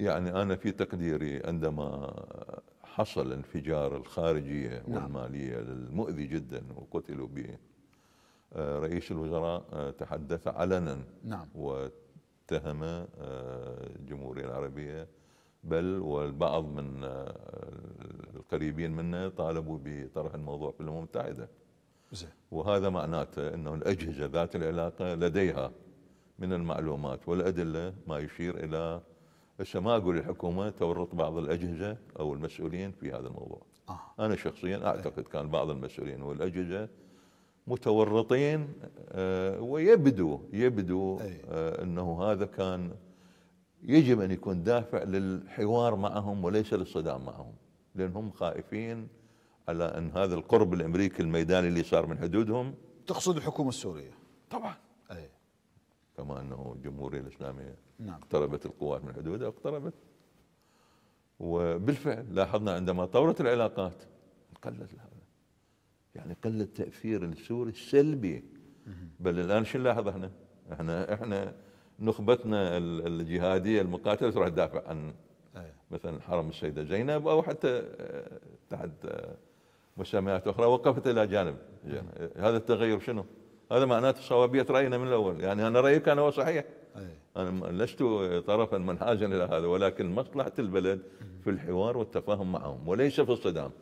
يعني أنا في تقديري عندما حصل انفجار الخارجية نعم. والمالية المؤذي جدا وقتلوا به آه، رئيس الوزراء آه، تحدث علنا نعم واتهم آه، الجمهورية العربية بل والبعض من القريبين منا طالبوا بطرح الموضوع في الامم المتحده. وهذا معناته انه الاجهزه ذات العلاقه لديها من المعلومات والادله ما يشير الى ما اقول الحكومه تورط بعض الأجهزة أو المسؤولين في هذا الموضوع آه. أنا شخصيا إيه. أعتقد كان بعض المسؤولين والأجهزة متورطين آه ويبدو يبدو إيه. آه أنه هذا كان يجب أن يكون دافع للحوار معهم وليس للصدام معهم لأنهم خائفين على أن هذا القرب الأمريكي الميداني اللي صار من حدودهم تقصد الحكومة السورية طبعا كما انه الجمهوريه الاسلاميه نعم. اقتربت القوات من حدودها اقتربت وبالفعل لاحظنا عندما طورت العلاقات قلت هذا يعني قل التاثير السوري السلبي بل الان شو نلاحظ احنا؟ احنا احنا نخبتنا الجهاديه المقاتله تروح تدافع عن مثلا حرم السيده زينب او حتى آه، تحت آه، مسميات اخرى وقفت الى جانب هذا التغير شنو؟ هذا معناته صوابيه راينا من الاول يعني انا رايي كان هو صحيح انا لست طرفا منحازا الى هذا ولكن مصلحه البلد في الحوار والتفاهم معهم وليس في الصدام